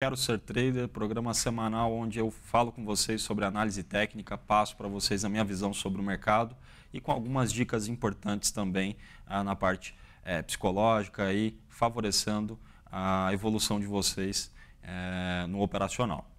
Quero Ser Trader, programa semanal onde eu falo com vocês sobre análise técnica, passo para vocês a minha visão sobre o mercado e com algumas dicas importantes também ah, na parte eh, psicológica e favorecendo a evolução de vocês eh, no operacional.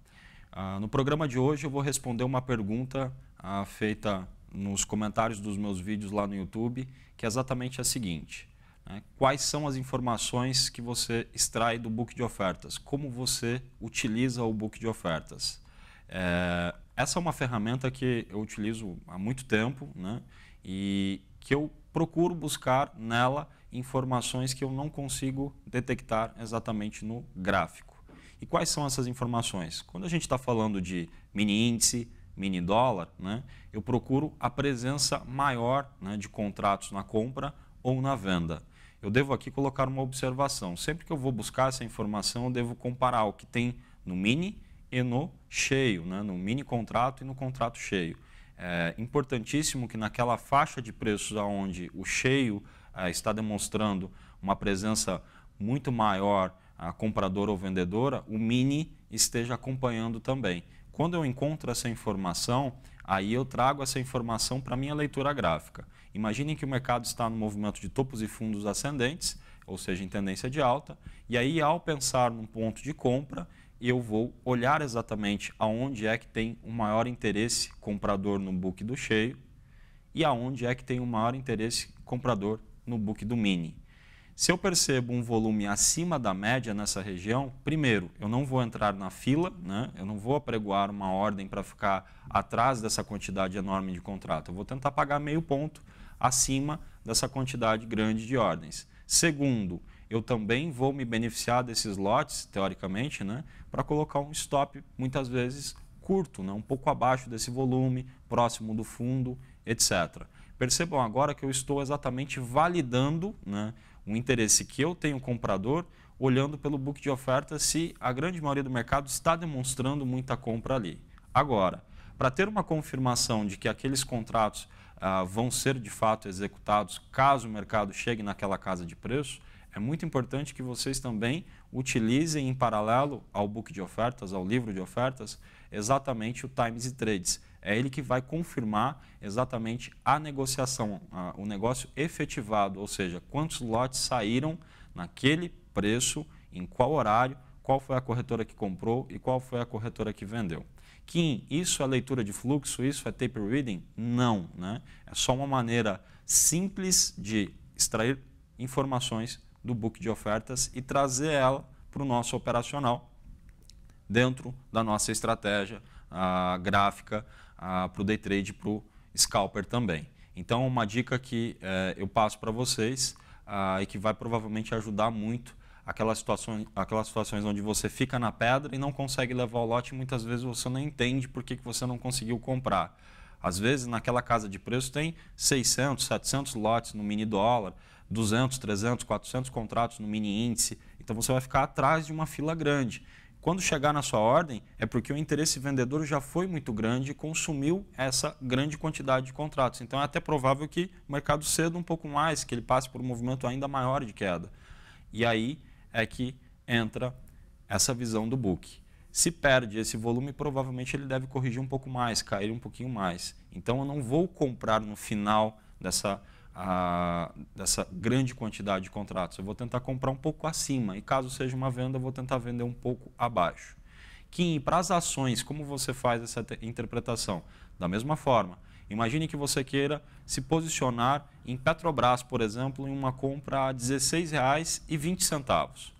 Ah, no programa de hoje eu vou responder uma pergunta ah, feita nos comentários dos meus vídeos lá no YouTube, que é exatamente a seguinte. Né? Quais são as informações que você extrai do book de ofertas? Como você utiliza o book de ofertas? É, essa é uma ferramenta que eu utilizo há muito tempo né? e que eu procuro buscar nela informações que eu não consigo detectar exatamente no gráfico. E quais são essas informações? Quando a gente está falando de mini índice, mini dólar, né, eu procuro a presença maior né, de contratos na compra ou na venda eu devo aqui colocar uma observação. Sempre que eu vou buscar essa informação, eu devo comparar o que tem no mini e no cheio, né? no mini contrato e no contrato cheio. É importantíssimo que naquela faixa de preços onde o cheio é, está demonstrando uma presença muito maior a compradora ou vendedora, o mini esteja acompanhando também. Quando eu encontro essa informação, aí eu trago essa informação para a minha leitura gráfica. Imaginem que o mercado está no movimento de topos e fundos ascendentes, ou seja, em tendência de alta, e aí ao pensar num ponto de compra, eu vou olhar exatamente aonde é que tem o maior interesse comprador no book do cheio e aonde é que tem o maior interesse comprador no book do mini. Se eu percebo um volume acima da média nessa região, primeiro, eu não vou entrar na fila, né? eu não vou apregoar uma ordem para ficar atrás dessa quantidade enorme de contrato. Eu vou tentar pagar meio ponto acima dessa quantidade grande de ordens. Segundo, eu também vou me beneficiar desses lotes, teoricamente, né, para colocar um stop, muitas vezes, curto, né, um pouco abaixo desse volume, próximo do fundo, etc. Percebam agora que eu estou exatamente validando né, o interesse que eu tenho comprador, olhando pelo book de oferta se a grande maioria do mercado está demonstrando muita compra ali. Agora, para ter uma confirmação de que aqueles contratos ah, vão ser de fato executados caso o mercado chegue naquela casa de preço, é muito importante que vocês também utilizem em paralelo ao book de ofertas, ao livro de ofertas, exatamente o Times e Trades. É ele que vai confirmar exatamente a negociação, a, o negócio efetivado, ou seja, quantos lotes saíram naquele preço, em qual horário, qual foi a corretora que comprou e qual foi a corretora que vendeu. Kim, isso é leitura de fluxo, isso é tape reading? Não, né? É só uma maneira simples de extrair informações do book de ofertas e trazer ela para o nosso operacional dentro da nossa estratégia a gráfica a, para o day trade, para o scalper também. Então, uma dica que eh, eu passo para vocês ah, e que vai provavelmente ajudar muito aquelas situações, aquelas situações onde você fica na pedra e não consegue levar o lote, muitas vezes você não entende por que, que você não conseguiu comprar. Às vezes, naquela casa de preço tem 600, 700 lotes no mini dólar, 200, 300, 400 contratos no mini índice. Então, você vai ficar atrás de uma fila grande. Quando chegar na sua ordem, é porque o interesse vendedor já foi muito grande e consumiu essa grande quantidade de contratos. Então, é até provável que o mercado ceda um pouco mais, que ele passe por um movimento ainda maior de queda. E aí, é que entra essa visão do book. Se perde esse volume, provavelmente ele deve corrigir um pouco mais, cair um pouquinho mais. Então eu não vou comprar no final dessa, dessa grande quantidade de contratos. Eu vou tentar comprar um pouco acima e caso seja uma venda, eu vou tentar vender um pouco abaixo. Kim, para as ações, como você faz essa interpretação? Da mesma forma, Imagine que você queira se posicionar em Petrobras, por exemplo, em uma compra a R$ 16,20.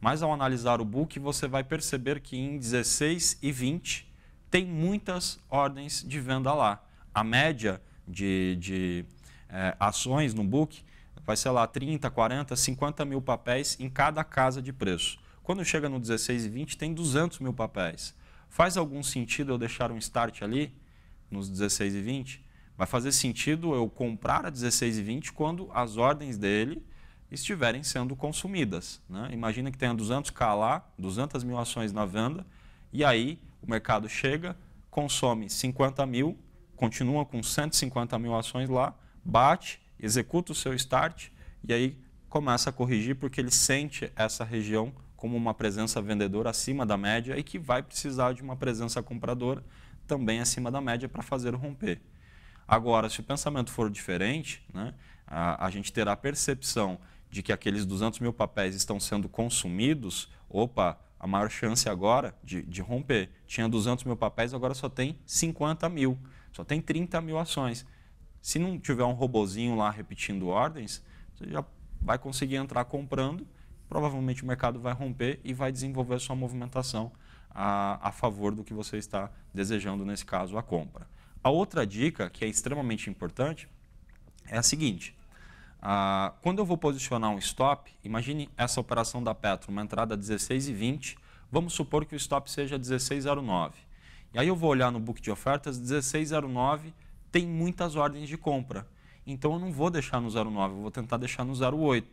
Mas ao analisar o book, você vai perceber que em 16 e 20 tem muitas ordens de venda lá. A média de, de é, ações no book vai ser lá 30, 40, 50 mil papéis em cada casa de preço. Quando chega no 16 e 20, tem 200 mil papéis. Faz algum sentido eu deixar um start ali? nos 16 e 20, vai fazer sentido eu comprar a 16 e 20 quando as ordens dele estiverem sendo consumidas. Né? Imagina que tenha 200k lá, 200 mil ações na venda, e aí o mercado chega, consome 50 mil, continua com 150 mil ações lá, bate, executa o seu start e aí começa a corrigir porque ele sente essa região como uma presença vendedora acima da média e que vai precisar de uma presença compradora também acima da média para fazer o romper. Agora, se o pensamento for diferente, né, a, a gente terá a percepção de que aqueles 200 mil papéis estão sendo consumidos, opa, a maior chance agora de, de, romper. Tinha 200 mil papéis, agora só tem 50 mil, só tem 30 mil ações. Se não tiver um robozinho lá repetindo ordens, você já vai conseguir entrar comprando, provavelmente o mercado vai romper e vai desenvolver a sua movimentação a, a favor do que você está desejando, nesse caso, a compra. A outra dica, que é extremamente importante, é a seguinte. Ah, quando eu vou posicionar um stop, imagine essa operação da Petro, uma entrada 16,20, vamos supor que o stop seja 16,09. E aí eu vou olhar no book de ofertas, 16,09 tem muitas ordens de compra. Então eu não vou deixar no 0,9, eu vou tentar deixar no 0,8.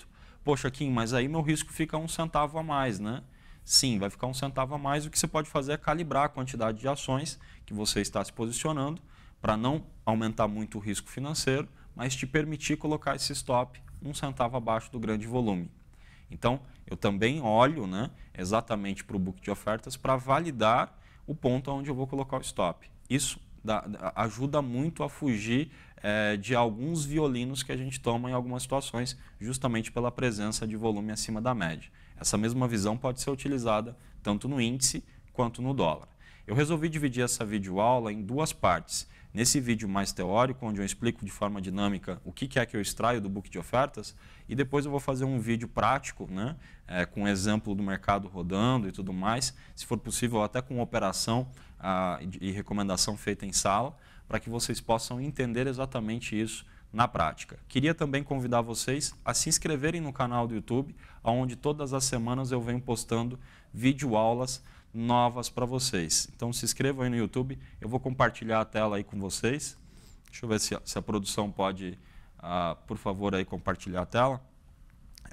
Poxa, Kim, mas aí meu risco fica um centavo a mais, né? Sim, vai ficar um centavo a mais. O que você pode fazer é calibrar a quantidade de ações que você está se posicionando para não aumentar muito o risco financeiro, mas te permitir colocar esse stop um centavo abaixo do grande volume. Então, eu também olho né, exatamente para o book de ofertas para validar o ponto onde eu vou colocar o stop. Isso dá, ajuda muito a fugir é, de alguns violinos que a gente toma em algumas situações, justamente pela presença de volume acima da média. Essa mesma visão pode ser utilizada tanto no índice quanto no dólar. Eu resolvi dividir essa videoaula em duas partes. Nesse vídeo mais teórico, onde eu explico de forma dinâmica o que é que eu extraio do book de ofertas, e depois eu vou fazer um vídeo prático, né, é, com exemplo do mercado rodando e tudo mais, se for possível até com operação ah, e recomendação feita em sala, para que vocês possam entender exatamente isso na prática. Queria também convidar vocês a se inscreverem no canal do YouTube, onde todas as semanas eu venho postando videoaulas novas para vocês. Então se inscrevam aí no YouTube, eu vou compartilhar a tela aí com vocês. Deixa eu ver se, se a produção pode, ah, por favor, aí compartilhar a tela.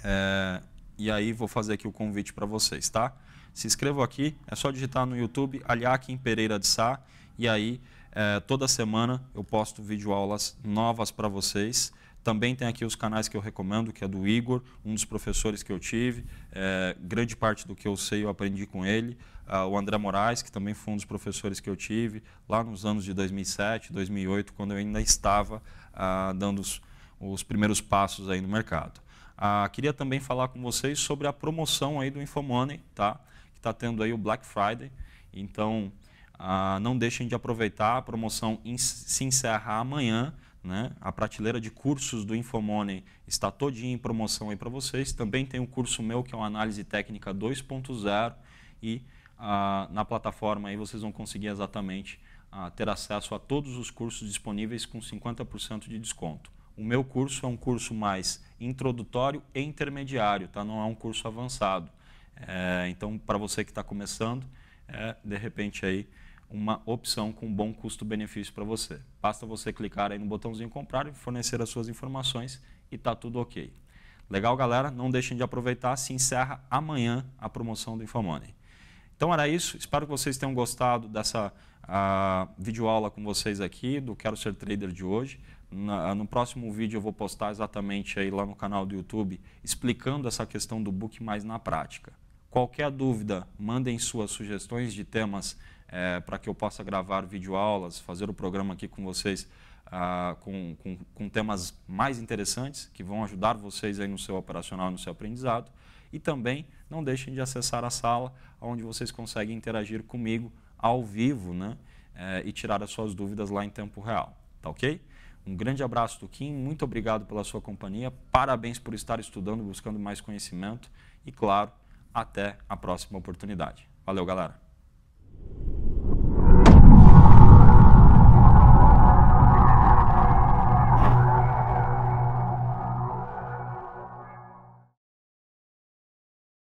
É, e aí vou fazer aqui o convite para vocês, tá? Se inscrevam aqui, é só digitar no YouTube Aliakim Pereira de Sá e aí é, toda semana eu posto videoaulas novas para vocês. Também tem aqui os canais que eu recomendo, que é do Igor, um dos professores que eu tive. É, grande parte do que eu sei eu aprendi com ele. Ah, o André Moraes, que também foi um dos professores que eu tive lá nos anos de 2007, 2008, quando eu ainda estava ah, dando os, os primeiros passos aí no mercado. Ah, queria também falar com vocês sobre a promoção aí do InfoMoney, tá? que está tendo aí o Black Friday. Então, ah, não deixem de aproveitar, a promoção se encerra amanhã. Né? A prateleira de cursos do Infomone está todinha em promoção aí para vocês. Também tem um curso meu que é uma análise técnica 2.0 e ah, na plataforma aí vocês vão conseguir exatamente ah, ter acesso a todos os cursos disponíveis com 50% de desconto. O meu curso é um curso mais introdutório e intermediário, tá? não é um curso avançado. É, então, para você que está começando, é, de repente aí uma opção com bom custo-benefício para você. Basta você clicar aí no botãozinho comprar e fornecer as suas informações e tá tudo ok. Legal, galera? Não deixem de aproveitar, se encerra amanhã a promoção do Infomoney. Então era isso, espero que vocês tenham gostado dessa vídeo ah, videoaula com vocês aqui do Quero Ser Trader de hoje. Na, ah, no próximo vídeo eu vou postar exatamente aí lá no canal do YouTube explicando essa questão do book mais na prática. Qualquer dúvida, mandem suas sugestões de temas é, para que eu possa gravar videoaulas, fazer o programa aqui com vocês ah, com, com, com, temas mais interessantes que vão ajudar vocês aí no seu operacional, no seu aprendizado. E também não deixem de acessar a sala onde vocês conseguem interagir comigo ao vivo né? É, e tirar as suas dúvidas lá em tempo real. Tá ok? Um grande abraço do Kim, muito obrigado pela sua companhia, parabéns por estar estudando, buscando mais conhecimento e, claro, até a próxima oportunidade. Valeu, galera!